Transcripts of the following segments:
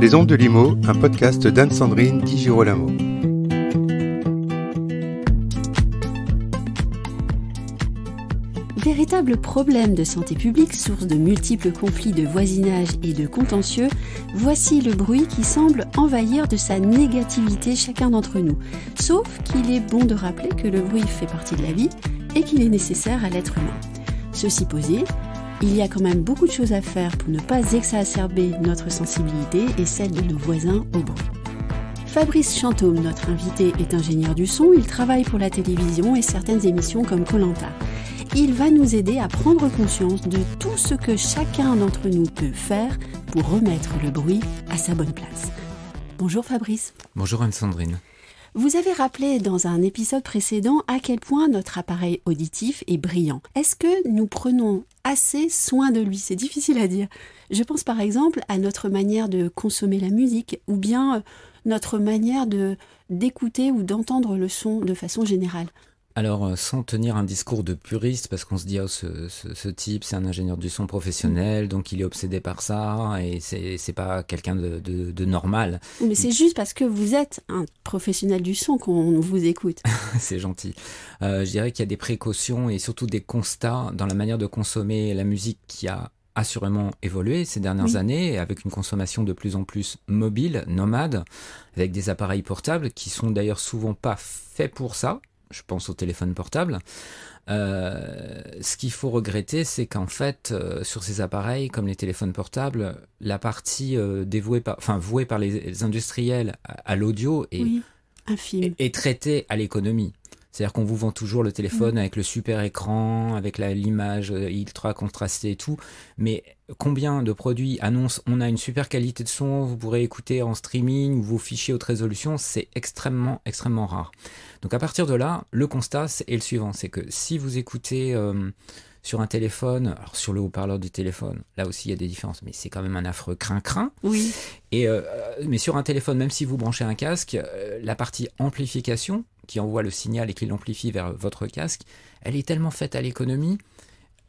Les Ondes de Limo, un podcast d'Anne-Sandrine Di Girolamo. Véritable problème de santé publique, source de multiples conflits de voisinage et de contentieux, voici le bruit qui semble envahir de sa négativité chacun d'entre nous. Sauf qu'il est bon de rappeler que le bruit fait partie de la vie et qu'il est nécessaire à l'être humain. Ceci posé, il y a quand même beaucoup de choses à faire pour ne pas exacerber notre sensibilité et celle de nos voisins au bruit. Fabrice Chantôme, notre invité, est ingénieur du son. Il travaille pour la télévision et certaines émissions comme Colanta. Il va nous aider à prendre conscience de tout ce que chacun d'entre nous peut faire pour remettre le bruit à sa bonne place. Bonjour Fabrice. Bonjour Anne-Sandrine. Vous avez rappelé dans un épisode précédent à quel point notre appareil auditif est brillant. Est-ce que nous prenons assez soin de lui C'est difficile à dire. Je pense par exemple à notre manière de consommer la musique ou bien euh, notre manière d'écouter ou d'entendre le son de façon générale. Alors, euh, sans tenir un discours de puriste, parce qu'on se dit, oh, ce, type, c'est un ingénieur du son professionnel, donc il est obsédé par ça, et c'est pas quelqu'un de, normal. Mais c'est juste parce que vous êtes un professionnel du son qu'on vous écoute. c'est gentil. Euh, je dirais qu'il y a des précautions et surtout des constats dans la manière de consommer la musique qui a assurément évolué ces dernières années avec une consommation de plus en plus mobile, nomade, avec des appareils portables qui sont d'ailleurs souvent pas faits pour ça je pense au téléphone portable. Euh, ce qu'il faut regretter, c'est qu'en fait, euh, sur ces appareils, comme les téléphones portables, la partie euh, dévouée enfin, vouée par les, industriels à, l'audio est, traitée à l'économie. C'est-à-dire qu'on vous vend toujours le téléphone avec le super écran, avec l'image ultra contrastée et tout, mais combien de produits annoncent on a une super qualité de son, vous pourrez écouter en streaming ou vos fichiers haute résolution, c'est extrêmement extrêmement rare. Donc à partir de là, le constat est le suivant, c'est que si vous écoutez euh, sur un téléphone, alors sur le haut-parleur du téléphone, là aussi il y a des différences, mais c'est quand même un affreux crin-crin. Oui. Et euh, mais sur un téléphone, même si vous branchez un casque, euh, la partie amplification qui envoie le signal et qui l'amplifie vers votre casque, elle est tellement faite à l'économie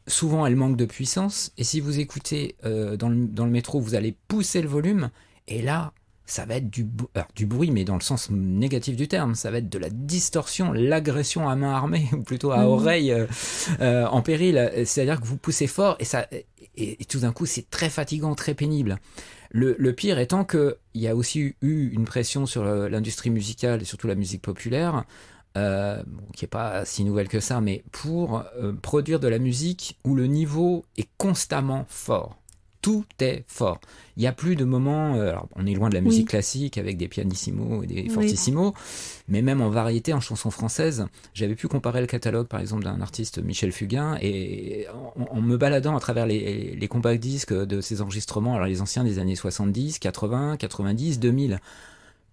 souvent elle manque de puissance, et si vous écoutez euh, dans, le, métro, vous allez pousser le volume, et là, ça va être euh, du, bruit, mais dans le sens négatif du terme, ça va être de la distorsion, l'agression à main armée, ou plutôt à mhm. oreille euh, en péril, c'est-à-dire que vous poussez fort, et, ça, tout d'un coup, c'est très fatigant, très pénible. Le, le pire étant qu'il y a aussi eu une pression sur l'industrie musicale et surtout la musique populaire euh, qui n'est pas si nouvelle que ça, mais pour euh, produire de la musique où le niveau est constamment fort. Tout est fort. Il n'y a plus de moments. Euh, on est loin de la musique classique avec des pianissimos et des fortissimos, mais même en variété, en chanson française, j'avais pu comparer le catalogue, par exemple, d'un artiste Michel Fugain, et en, me baladant à travers les, les compacts disques de ses enregistrements, alors les anciens des années 70, 80, 90, 2000,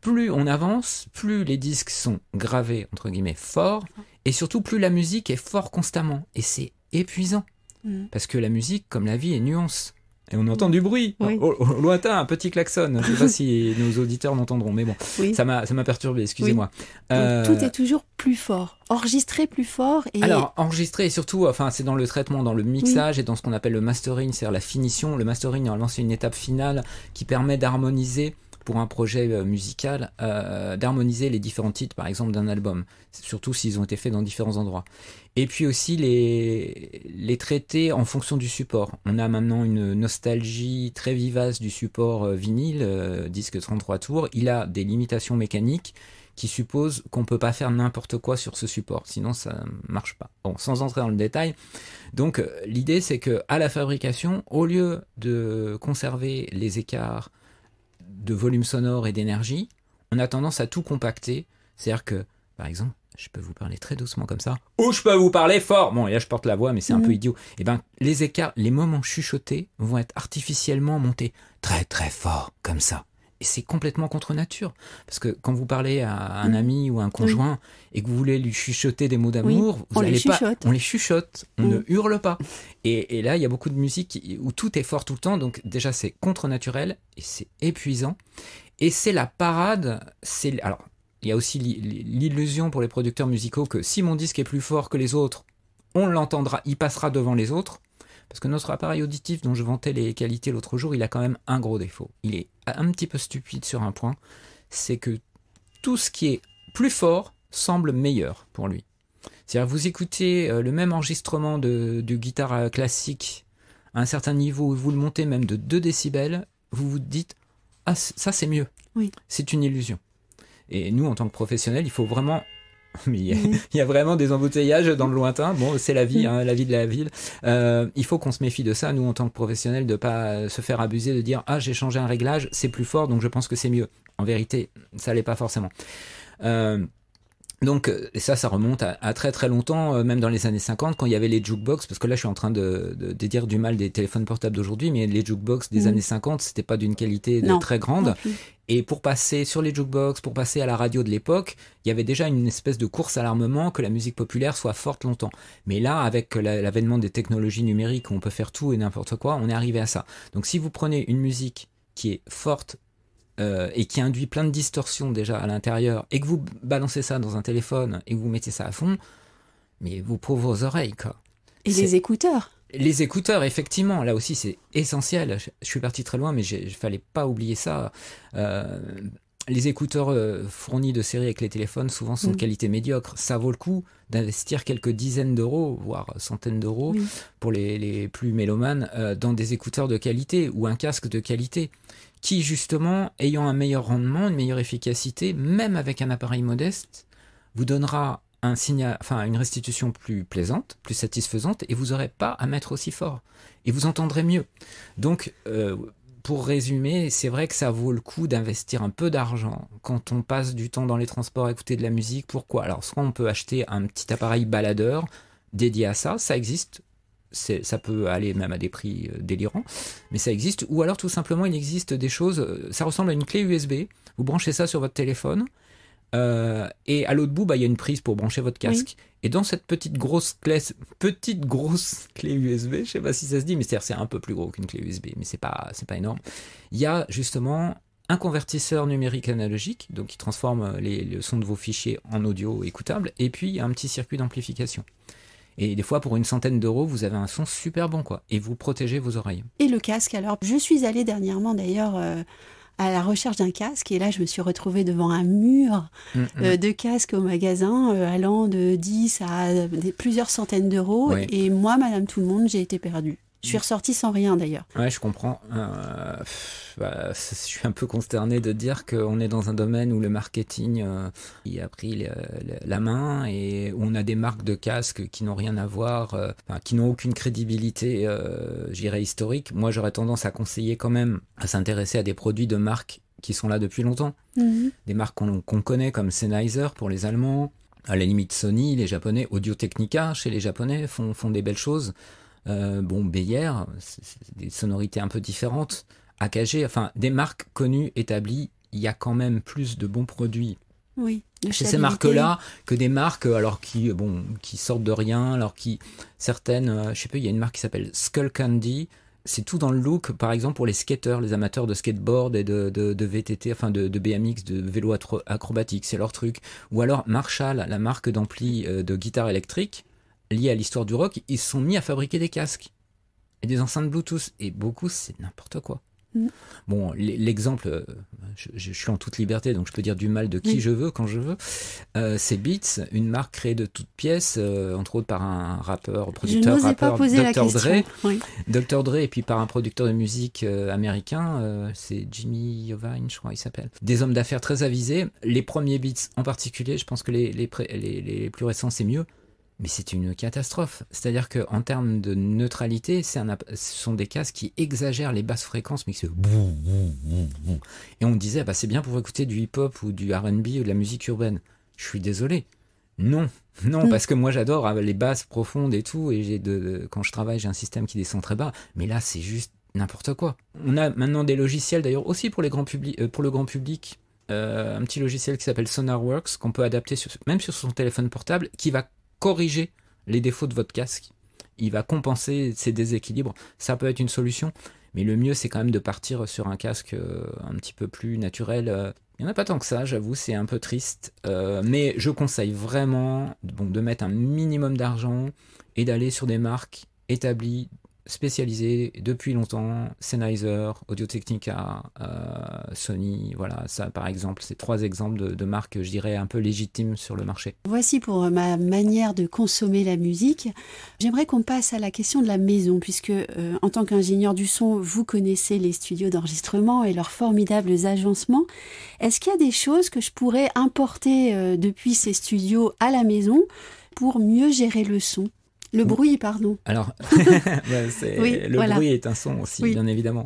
plus on avance, plus les disques sont gravés, entre guillemets, forts, et surtout plus la musique est fort constamment. Et c'est épuisant. Mm. Parce que la musique, comme la vie, est nuance. Et on entend du bruit au, lointain, un petit klaxon. Je ne sais pas si nos auditeurs l'entendront, mais bon, oui. ça m'a perturbé, excusez-moi. Euh, tout est toujours plus fort, enregistré plus fort. Et... Alors, enregistré et surtout, enfin, c'est dans le traitement, dans le mixage et dans ce qu'on appelle le mastering, c'est-à-dire la finition. Le mastering, normalement, c'est une étape finale qui permet d'harmoniser pour un projet euh, musical euh, d'harmoniser les différents titres, par exemple, d'un album, surtout s'ils ont été faits dans différents endroits. Et puis aussi les, les traiter en fonction du support. On a maintenant une nostalgie très vivace du support euh, vinyle, disque 33 tours. Il a des limitations mécaniques qui supposent qu'on ne peut pas faire n'importe quoi sur ce support, sinon ça marche pas. Bon, sans entrer dans le détail. Donc l'idée c'est que à la fabrication, au lieu de conserver les écarts de volume sonore et d'énergie, on a tendance à tout compacter. C'est-à-dire que, par exemple, je peux vous parler très doucement comme ça, ou je peux vous parler fort. Bon, et là je porte la voix, mais c'est un mhm. peu idiot. Et eh ben, les écarts, les moments chuchotés vont être artificiellement montés très très fort, comme ça. Et c'est complètement contre nature. Parce que quand vous parlez à un mm. ami ou à un mm. conjoint et que vous voulez lui chuchoter des mots d'amour, on les chuchote. Pas, on les chuchote, on mm. ne hurle pas. Et, là, il y a beaucoup de musique où tout est fort tout le temps. Donc déjà, c'est contre naturel et c'est épuisant. Et c'est la parade. C'est alors, il y a aussi l'illusion pour les producteurs musicaux que si mon disque est plus fort que les autres, on l'entendra, il passera devant les autres. Parce que notre appareil auditif dont je vantais les qualités l'autre jour, il a quand même un gros défaut. Il est un petit peu stupide sur un point, c'est que tout ce qui est plus fort semble meilleur pour lui. C'est-à-dire vous écoutez euh, le même enregistrement de, guitare euh, classique à un certain niveau et vous le montez même de 2 décibels, vous vous dites ah ça c'est mieux. Oui. C'est une illusion. Et nous en tant que professionnels, il faut vraiment mais mm. il y, a vraiment des embouteillages dans le lointain. Bon, c'est la vie, mm. hein, la vie de la ville. Euh, il faut qu'on se méfie de ça, nous, en tant que professionnels, de pas se faire abuser, de dire ah j'ai changé un réglage, c'est plus fort, donc je pense que c'est mieux. En vérité, ça l'est pas forcément. Euh, donc, euh, ça, ça remonte à, très très longtemps, euh, même dans les années 50, quand il y avait les jukebox, parce que là, je suis en train de, dédire du mal des téléphones portables d'aujourd'hui, mais les jukebox des mmh. années 50, c'était pas d'une qualité très grande. Et pour passer sur les jukebox, pour passer à la radio de l'époque, il y avait déjà une espèce de course à l'armement que la musique populaire soit forte longtemps. Mais là, avec l'avènement des technologies numériques, on peut faire tout et n'importe quoi, on est arrivé à ça. Donc, si vous prenez une musique qui est forte euh, et qui induit plein de distorsions déjà à l'intérieur, et que vous balancez ça dans un téléphone et que vous mettez ça à fond, mais vous prouvez vos oreilles, quoi. Et les écouteurs les écouteurs, effectivement, là aussi c'est essentiel. Je, suis parti très loin, mais il fallait pas oublier ça. Euh, les écouteurs euh, fournis de série avec les téléphones souvent sont de mm. qualité médiocre. Ça vaut le coup d'investir quelques dizaines d'euros, voire centaines d'euros, pour les, plus mélomanes, dans des écouteurs de qualité ou un casque de qualité qui justement, ayant un meilleur rendement, une meilleure efficacité, même avec un appareil modeste, vous donnera un enfin une restitution plus plaisante, plus satisfaisante, et vous n'aurez pas à mettre aussi fort, et vous entendrez mieux. Donc, euh, pour résumer, c'est vrai que ça vaut le coup d'investir un peu d'argent quand on passe du temps dans les transports à écouter de la musique. Pourquoi Alors, soit on peut acheter un petit appareil baladeur dédié à ça, ça existe, ça peut aller même à des prix euh, délirants, mais ça existe. Ou alors tout simplement, il existe des choses, euh, ça ressemble à une clé USB, vous branchez ça sur votre téléphone, euh, et à l'autre bout, bah, il y a une prise pour brancher votre casque. Et dans cette petite grosse clé, petite grosse clé USB, je sais pas si ça se dit, mais c'est un peu plus gros qu'une clé USB, mais c'est pas, c'est pas énorme. Il y a justement un convertisseur numérique analogique, donc qui transforme les, le son de vos fichiers en audio écoutable, et puis un petit circuit d'amplification. Et des fois, pour une centaine d'euros, vous avez un son super bon, quoi. Et vous protégez vos oreilles. Et le casque, alors, je suis allée dernièrement, d'ailleurs. Euh, à la recherche d'un casque et là je me suis retrouvée devant un mur mm, euh, mm. de casques au magasin euh, allant de 10 à plusieurs centaines d'euros et moi madame tout le monde j'ai été perdue. Je suis ressorti sans rien d'ailleurs. Ouais, je comprends. Euh, bah, je suis un peu consterné de dire qu'on est dans un domaine où le marketing y euh, a pris la main et où on a des marques de casques qui n'ont rien à voir, euh, qui n'ont aucune crédibilité, j'irais historique. Moi, j'aurais tendance à conseiller quand même à s'intéresser à des produits de marques qui sont là depuis longtemps. Mhm. Des marques qu'on connaît comme Sennheiser pour les Allemands, à la limite Sony, les Japonais, Audio Technica chez les Japonais font, font des belles choses. Euh, bon, Bayer, des sonorités un peu différentes. AKG, enfin, des marques connues, établies, il y a quand même plus de bons produits oui, chez ces marques-là que des marques euh, alors qui euh, bon qui sortent de rien alors qui certaines je je sais pas il y a une marque qui s'appelle Skull Candy c'est tout dans le look par exemple pour les skateurs les amateurs de skateboard et de, VTT enfin de, BMX de vélo acrobatique c'est leur truc ou alors Marshall la marque d'ampli de guitare électrique liés à l'histoire du rock, ils sont mis à fabriquer des casques et des enceintes Bluetooth. Et beaucoup, c'est n'importe quoi. Mm. Bon, l'exemple, euh, je, suis en toute liberté, donc je peux dire du mal de qui je veux, quand je veux. Euh, c'est Beats, une marque créée de toutes pièces, euh, entre autres par un rappeur, producteur, rappeur, Dr. Dre. Dr. Dre, et puis par un producteur de musique américain, c'est Jimmy Yovine, je crois, il s'appelle. Des hommes d'affaires très avisés. Les premiers Beats en particulier, je pense que les plus récents, c'est mieux mais c'est une catastrophe. C'est-à-dire qu'en termes de neutralité, un, ce sont des casques qui exagèrent les basses fréquences, mais qui se... Et on disait, bah, c'est bien pour écouter du hip-hop ou du RB ou de la musique urbaine. Je suis désolé. Non, non, hmm. parce que moi j'adore hein, les basses profondes et tout, et de, quand je travaille j'ai un système qui descend très bas, mais là c'est juste n'importe quoi. On a maintenant des logiciels d'ailleurs aussi pour, les grands euh, pour le grand public, euh, un petit logiciel qui s'appelle SonarWorks qu'on peut adapter même sur son téléphone portable, qui va corriger les défauts de votre casque. Il va compenser ces déséquilibres. Ça peut être une solution, mais le mieux c'est quand même de partir sur un casque euh, un petit peu plus naturel. Euh. Il n'y en a pas tant que ça, j'avoue, c'est un peu triste. Euh, mais je conseille vraiment de mettre un minimum d'argent et d'aller sur des marques établies spécialisés depuis longtemps, Sennheiser, Audio Technica, euh, Sony, voilà, ça par exemple, c'est trois exemples de, marques, je dirais, un peu légitimes sur le marché. Voici pour euh, ma manière de consommer la musique. J'aimerais qu'on passe à la question de la maison, puisque euh, en tant qu'ingénieur du son, vous connaissez les studios d'enregistrement et leurs formidables agencements. Est-ce qu'il y a des choses que je pourrais importer depuis ces studios à la maison pour mieux gérer le son le bruit, pardon. Alors, le bruit est un son aussi, bien évidemment.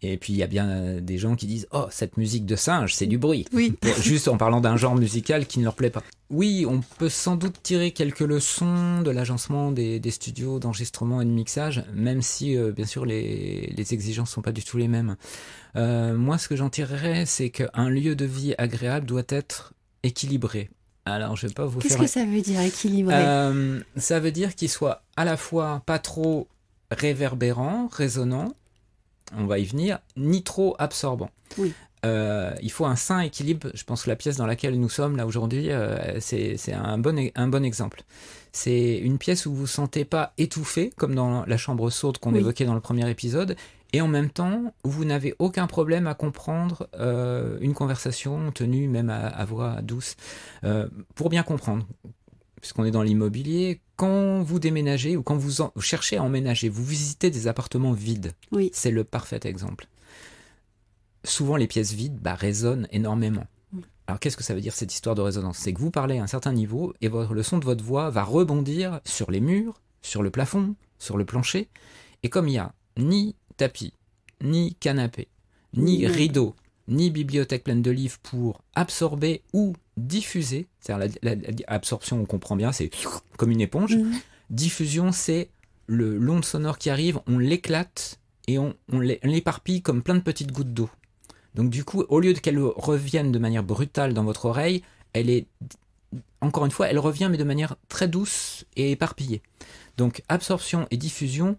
Et puis il y a bien euh, des gens qui disent Oh, cette musique de singe, c'est du bruit. Oui. Juste en parlant d'un genre musical qui ne leur plaît pas. Oui, on peut sans doute tirer quelques leçons de l'agencement des, studios d'enregistrement et de mixage, même si, euh, bien sûr, les, exigences ne sont pas du tout les mêmes. Euh, moi, ce que j'en tirerais, c'est qu'un lieu de vie agréable doit être équilibré. Alors, je vais pas vous Qu'est-ce que ça veut dire équilibré euh, Ça veut dire qu'il soit à la fois pas trop réverbérant, résonnant, on va y venir, ni trop absorbant. Oui. Euh, il faut un sain équilibre. Je pense que la pièce dans laquelle nous sommes là aujourd'hui, euh, c'est un bon, e-, un bon exemple. C'est une pièce où vous ne vous sentez pas étouffé, comme dans la chambre sourde qu'on évoquait dans le premier épisode, et en même temps, vous n'avez aucun problème à comprendre euh, une conversation tenue même à, voix douce. Euh, pour bien comprendre, puisqu'on est dans l'immobilier, quand vous déménagez ou quand vous, cherchez à emménager, vous visitez des appartements vides. Oui. C'est le parfait exemple. Souvent, les pièces vides bah, résonnent énormément. Alors qu'est-ce que ça veut dire cette histoire de résonance C'est que vous parlez à un certain niveau et votre, le son de votre voix va rebondir sur les murs, sur le plafond, sur le plancher. Et comme il n'y a ni tapis, ni canapé, ni mmh. rideau, ni bibliothèque pleine de livres pour absorber ou diffuser. C'est-à-dire la, absorption, on comprend bien, c'est comme une éponge. Mmh. Diffusion, c'est le l'onde sonore qui arrive, on l'éclate et on, on l'éparpille comme plein de petites gouttes d'eau. Donc du coup, au lieu qu'elle revienne de manière brutale dans votre oreille, elle est encore une fois, elle revient mais de manière très douce et éparpillée. Donc absorption et diffusion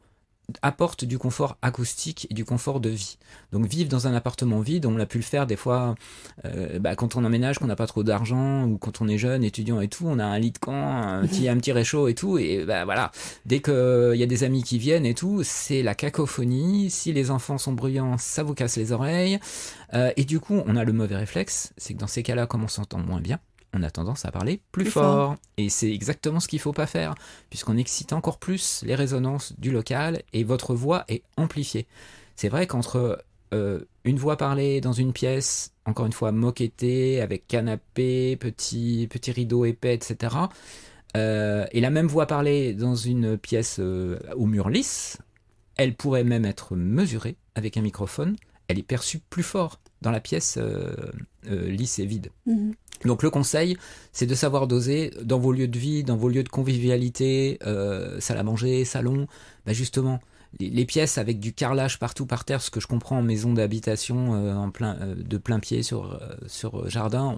apporte du confort acoustique et du confort de vie. Donc vivre dans un appartement vide, on l'a pu le faire des fois euh, bah, quand on emménage, qu'on n'a pas trop d'argent ou quand on est jeune, étudiant et tout, on a un lit de camp, un petit, un petit réchaud et tout, et bah, voilà. Dès qu'il euh, y a des amis qui viennent et tout, c'est la cacophonie. Si les enfants sont bruyants, ça vous casse les oreilles. Euh, et du coup, on a le mauvais réflexe, c'est que dans ces cas-là, comme on s'entend moins bien, on a tendance à parler plus, fort. Et c'est exactement ce qu'il ne faut pas faire, puisqu'on excite encore plus les résonances du local et votre voix est amplifiée. C'est vrai qu'entre euh, une voix parlée dans une pièce, encore une fois moquettée, avec canapé, petit, petit rideau épais, etc., euh, et la même voix parlée dans une pièce euh, au mur lisse, elle pourrait même être mesurée avec un microphone, elle est perçue plus fort dans la pièce euh, euh, lisse et vide. Mhm. Donc le conseil, c'est de savoir doser dans vos lieux de vie, dans vos lieux de convivialité, euh, salle à manger, salon, bah, justement les, pièces avec du carrelage partout par terre, ce que je comprends en maison d'habitation euh, en plein, euh, de plein pied sur, euh, sur jardin,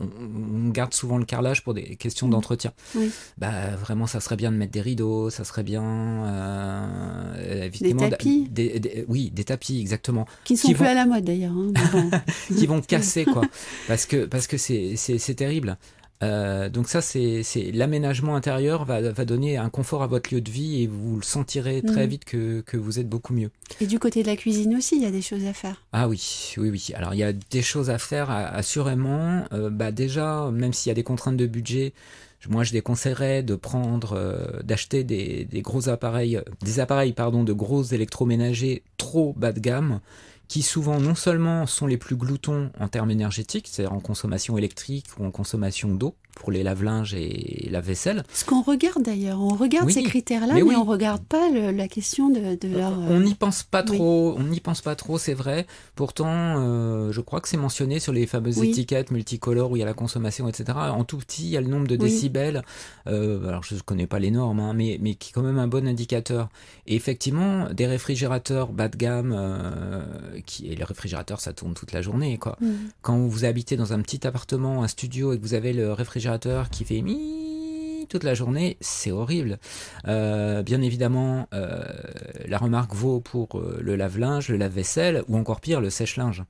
on, garde souvent le carrelage pour des questions d'entretien. Bah, vraiment, ça serait bien de mettre des rideaux, ça serait bien évidemment des tapis. oui, des tapis exactement. Qui sont plus à la mode d'ailleurs. Hein, qui vont casser quoi, parce que parce que c'est terrible. Euh, donc ça, c'est l'aménagement intérieur va, va, donner un confort à votre lieu de vie et vous le sentirez très mhm. vite que, vous êtes beaucoup mieux. Et du côté de la cuisine aussi, il y a des choses à faire. Ah oui, oui, oui. Alors il y a des choses à faire assurément. Euh, bah déjà, même s'il y a des contraintes de budget, moi je déconseillerais de prendre, euh, d'acheter des, des, gros appareils, des appareils pardon de gros électroménagers trop bas de gamme qui souvent non seulement sont les plus gloutons en termes énergétiques, c'est-à-dire en consommation électrique ou en consommation d'eau, pour les lave-linges et la vaisselle. Ce qu'on regarde d'ailleurs, on regarde ces critères-là, mais, on ne regarde pas la question de, euh, leur. On n'y pense pas euh, trop, on n'y pense pas trop, c'est vrai. Pourtant, euh, je crois que c'est mentionné sur les fameuses étiquettes multicolores où il y a la consommation, etc. En tout petit, il y a le nombre de décibels. alors, je ne connais pas les normes, hein, mais, mais qui est quand même un bon indicateur. Et effectivement, des réfrigérateurs bas de gamme, qui, et les réfrigérateurs, ça tourne toute la journée. Quoi. Mmh. Quand vous habitez dans un petit appartement, un studio, et que vous avez le réfrigérateur, qui fait mi toute la journée, c'est horrible. Euh, bien évidemment, euh, la remarque vaut pour euh, le lave-linge, le lave-vaisselle ou encore pire, le sèche-linge.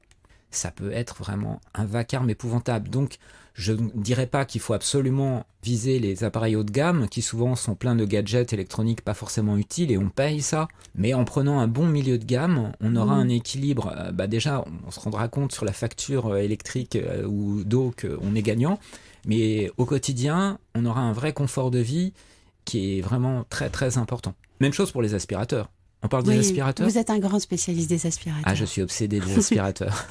Ça peut être vraiment un vacarme épouvantable. Donc, je ne dirais pas qu'il faut absolument viser les appareils haut de gamme, qui souvent sont pleins de gadgets électroniques pas forcément utiles et on paye ça. Mais en prenant un bon milieu de gamme, on aura mmh. un équilibre. Bah déjà, on se rendra compte sur la facture électrique ou d'eau qu'on est gagnant. Mais au quotidien, on aura un vrai confort de vie qui est vraiment très très important. Même chose pour les aspirateurs. On parle des aspirateurs. Vous êtes un grand spécialiste des aspirateurs. Ah, je suis obsédé des aspirateurs.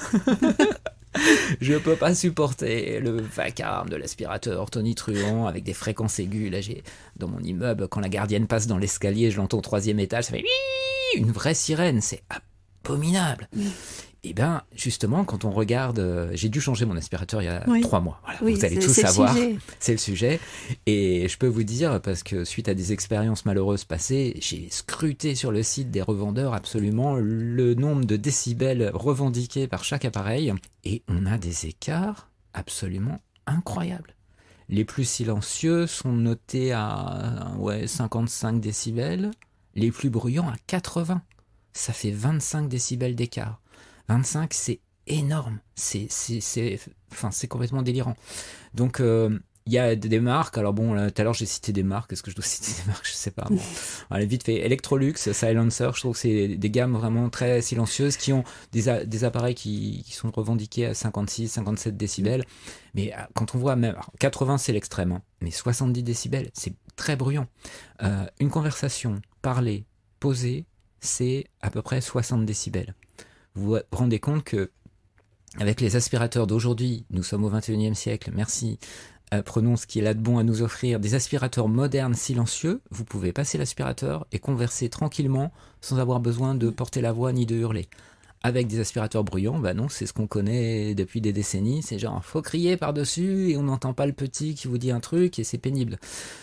je ne peux pas supporter le vacarme de l'aspirateur Tony Truant avec des fréquences aiguës. Là, j'ai dans mon immeuble, quand la gardienne passe dans l'escalier, je l'entends au troisième étage, ça fait une vraie sirène. C'est abominable. Eh bien, justement, quand on regarde, euh, j'ai dû changer mon aspirateur il y a trois mois. vous allez tout savoir, c'est le sujet. Et je peux vous dire, parce que suite à des expériences malheureuses passées, j'ai scruté sur le site des revendeurs absolument le nombre de décibels revendiqués par chaque appareil. Et on a des écarts absolument incroyables. Les plus silencieux sont notés à ouais, 55 décibels, les plus bruyants à 80. Ça fait 25 décibels d'écart. 25, c'est énorme. C'est, enfin, c'est complètement délirant. Donc, euh, il y a des marques. Alors, bon, tout à l'heure, j'ai cité des marques. Est-ce que je dois citer des marques Je sais pas. Allez, vite fait. Electrolux, Silencer, je trouve que c'est des gammes vraiment très silencieuses qui ont des, appareils qui, sont revendiqués à 56, 57 décibels. Mais euh, quand on voit même. 80, c'est l'extrême. Hein. mais 70 décibels, c'est très bruyant. Euh, une conversation parler, poser, c'est à peu près 60 décibels. Vous vous rendez compte que avec les aspirateurs d'aujourd'hui, nous sommes au 21e siècle, merci, euh, prenons ce qui est là de bon à nous offrir, des aspirateurs modernes silencieux, vous pouvez passer l'aspirateur et converser tranquillement sans avoir besoin de porter la voix ni de hurler. Avec des aspirateurs bruyants, bah non, c'est ce qu'on connaît depuis des décennies, c'est genre faut crier par-dessus et on n'entend pas le petit qui vous dit un truc et c'est pénible.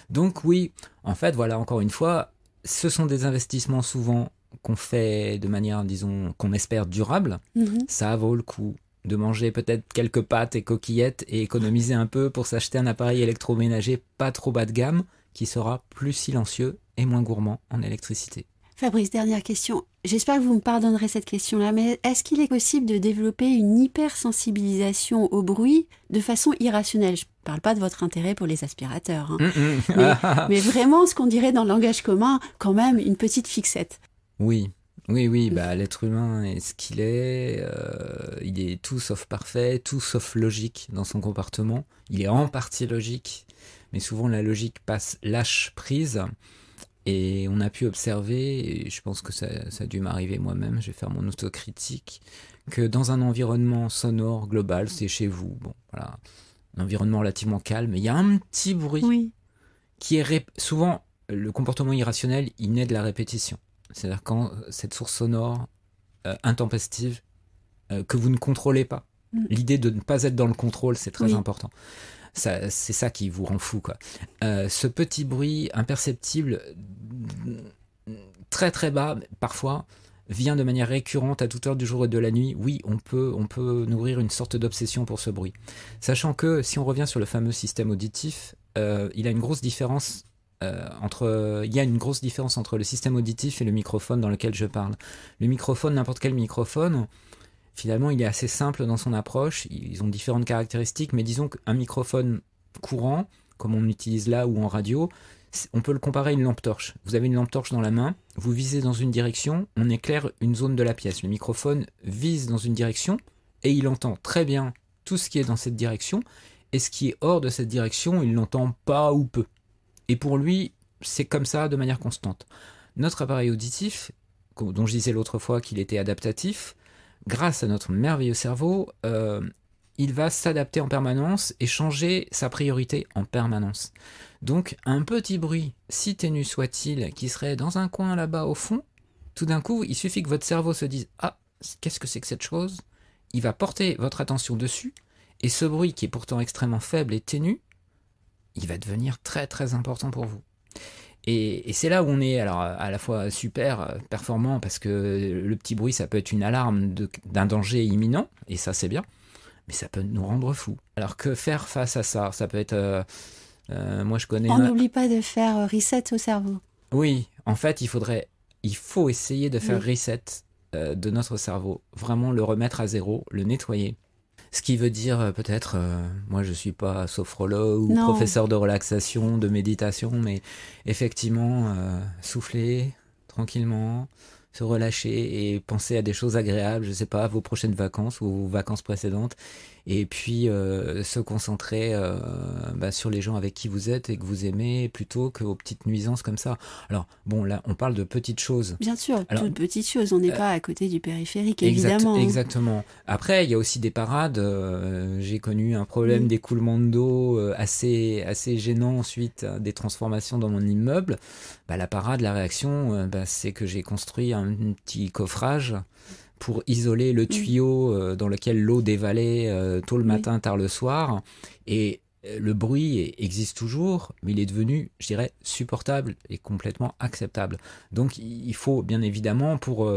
Donc oui, en fait voilà, encore une fois, ce sont des investissements souvent qu'on fait de manière, disons, qu'on espère durable, mhm. ça vaut le coup de manger peut-être quelques pâtes et coquillettes et économiser un peu pour s'acheter un appareil électroménager pas trop bas de gamme qui sera plus silencieux et moins gourmand en électricité. Fabrice, dernière question. J'espère que vous me pardonnerez cette question-là, mais est-ce qu'il est possible de développer une hypersensibilisation au bruit de façon irrationnelle Je ne parle pas de votre intérêt pour les aspirateurs, hein. mais, vraiment ce qu'on dirait dans le langage commun, quand même une petite fixette. Oui, oui, oui, mmh. bah, l'être humain est ce qu'il est, euh, il est tout sauf parfait, tout sauf logique dans son comportement, il est en partie logique, mais souvent la logique passe lâche prise, et on a pu observer, et je pense que ça, a dû m'arriver moi-même, je vais faire mon autocritique, que dans un environnement sonore global, mmh. c'est chez vous, bon, voilà, un environnement relativement calme, il y a un petit bruit qui est souvent le comportement irrationnel, il naît de la répétition. C'est-à-dire quand euh, cette source sonore euh, intempestive euh, que vous ne contrôlez pas. Mm. L'idée de ne pas être dans le contrôle, c'est très important. c'est ça qui vous rend fou, quoi. ce petit bruit imperceptible, très très bas, parfois, vient de manière récurrente à toute heure du jour et de la nuit, oui, on peut, on peut nourrir une sorte d'obsession pour ce bruit. Sachant que si on revient sur le fameux système auditif, il a une grosse différence euh, entre, il y a une grosse différence entre le système auditif et le microphone dans lequel je parle. Le microphone, n'importe quel microphone, finalement, il est assez simple dans son approche. Ils ont différentes caractéristiques, mais disons qu'un microphone courant, comme on utilise là ou en radio, on peut le comparer à une lampe torche. Vous avez une lampe torche dans la main, vous visez dans une direction, on éclaire une zone de la pièce. Le microphone vise dans une direction et il entend très bien tout ce qui est dans cette direction, et ce qui est hors de cette direction, il n'entend pas ou peu. Et pour lui, c'est comme ça de manière constante. Notre appareil auditif, dont je disais l'autre fois qu'il était adaptatif, grâce à notre merveilleux cerveau, euh, il va s'adapter en permanence et changer sa priorité en permanence. Donc un petit bruit, si ténu soit-il, qui serait dans un coin là-bas au fond, tout d'un coup, il suffit que votre cerveau se dise ⁇ Ah, qu'est-ce que c'est que cette chose ?⁇ Il va porter votre attention dessus, et ce bruit qui est pourtant extrêmement faible et ténu il va devenir très très important pour vous. Et, c'est là où on est alors à la fois super euh, performant parce que le petit bruit ça peut être une alarme d'un danger imminent et ça c'est bien, mais ça peut nous rendre fous. Alors que faire face à ça, ça peut être euh, euh, moi je connais. On n'oublie pas de faire reset au cerveau. Oui, en fait il faudrait, il faut essayer de faire reset de notre cerveau, vraiment le remettre à zéro, le nettoyer ce qui veut dire euh, peut-être, euh, moi je suis pas sophrologue ou professeur de relaxation, de méditation, mais effectivement, euh, souffler tranquillement, se relâcher et penser à des choses agréables, je sais pas, vos prochaines vacances ou vos vacances précédentes, et puis euh, se concentrer euh, bah, sur les gens avec qui vous êtes et que vous aimez plutôt que aux petites nuisances comme ça. Alors bon, là on parle de petites choses. Bien sûr, toutes petites choses, on n'est euh, pas à côté du périphérique évidemment. Exactement. Après, il y a aussi des parades. J'ai connu un problème d'écoulement d'eau assez assez gênant ensuite des transformations dans mon immeuble. Bah, la parade, la réaction, bah, c'est que j'ai construit un petit coffrage pour isoler le mm. tuyau euh, dans lequel l'eau dévalait euh, tôt le matin, tard le soir. Et euh, le bruit existe toujours, mais il est devenu, je dirais, supportable et complètement acceptable. Donc il faut bien évidemment, pour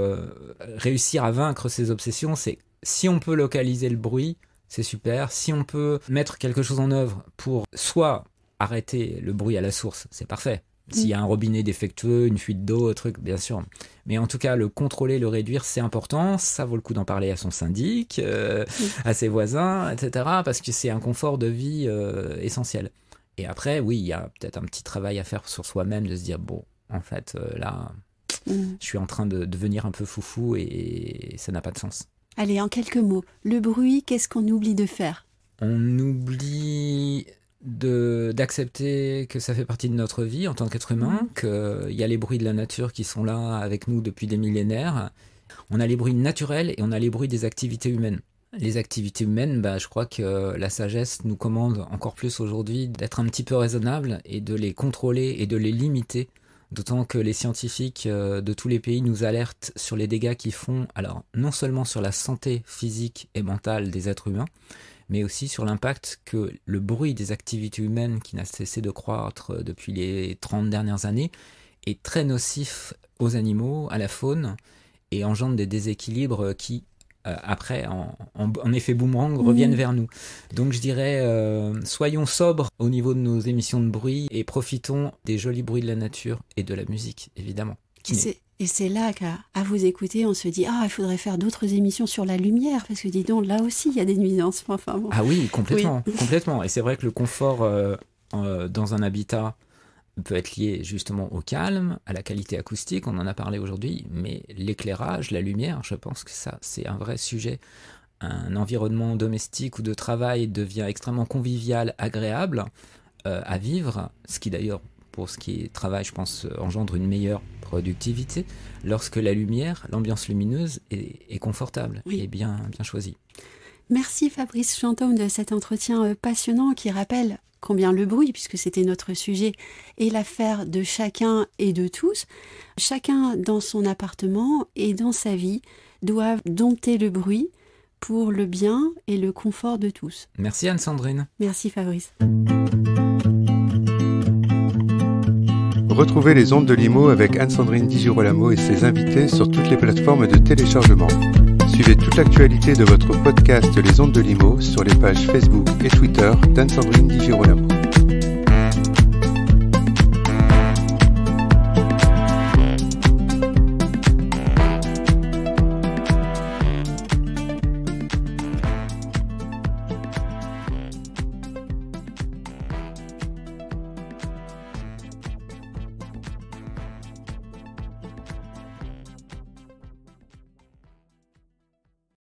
réussir à vaincre ces obsessions, c'est si on peut localiser le bruit, c'est super. Si on peut mettre quelque chose en œuvre pour soit arrêter le bruit à la source, c'est parfait. S'il y a mm. un robinet défectueux, une fuite d'eau, truc, bien sûr. Mais en tout cas, le contrôler, le réduire, c'est important. Ça vaut le coup d'en parler à son syndic, euh, à ses voisins, etc. Parce que c'est un confort de vie euh, essentiel. Et après, oui, il y a peut-être un petit travail à faire sur soi-même, de se dire, bon, en fait, euh, là, mm. je suis en train de devenir un peu foufou et ça n'a pas de sens. Allez, en quelques mots, le bruit, qu'est-ce qu'on oublie de faire On oublie d'accepter que ça fait partie de notre vie en tant qu'être humain, mmh. qu'il euh, y a les bruits de la nature qui sont là avec nous depuis des millénaires. On a les bruits naturels et on a les bruits des activités humaines. Les activités humaines, bah, je crois que la sagesse nous commande encore plus aujourd'hui d'être un petit peu raisonnable et de les contrôler et de les limiter. D'autant que les scientifiques euh, de tous les pays nous alertent sur les dégâts qu'ils font, alors non seulement sur la santé physique et mentale des êtres humains, mais aussi sur l'impact que le bruit des activités humaines qui n'a cessé de croître euh, depuis les 30 dernières années est très nocif aux animaux, à la faune, et engendre des déséquilibres qui, euh, après, en, effet boomerang, mmh. reviennent vers nous. Donc je dirais, euh, soyons sobres au niveau de nos émissions de bruit et profitons des jolis bruits de la nature et de la musique, évidemment. Qui et c'est là qu'à vous écouter, on se dit Ah, il faudrait faire d'autres émissions sur la lumière, parce que dis donc, là aussi, il y a des nuisances. Ah oui, complètement. complètement. Et c'est vrai que le confort euh, euh, dans un habitat peut être lié justement au calme, à la qualité acoustique, on en a parlé aujourd'hui, mais l'éclairage, la lumière, je pense que ça, c'est un vrai sujet. Un environnement domestique ou de travail devient extrêmement convivial, agréable euh, à vivre, ce qui d'ailleurs pour ce qui est travail, je pense, euh, engendre une meilleure productivité lorsque la lumière, l'ambiance lumineuse est, confortable et bien, bien choisie. Merci Fabrice Chantôme de cet entretien euh, passionnant qui rappelle combien le bruit, puisque c'était notre sujet, est l'affaire de chacun et de tous. Chacun dans son appartement et dans sa vie doit dompter le bruit pour le bien et le confort de tous. Merci Anne-Sandrine. Merci Fabrice. Retrouvez les ondes de Limo avec Anne-Sandrine Digirolamo et ses invités sur toutes les plateformes de téléchargement. Suivez toute l'actualité de votre podcast Les ondes de Limo sur les pages Facebook et Twitter d'Anne-Sandrine Digirolamo.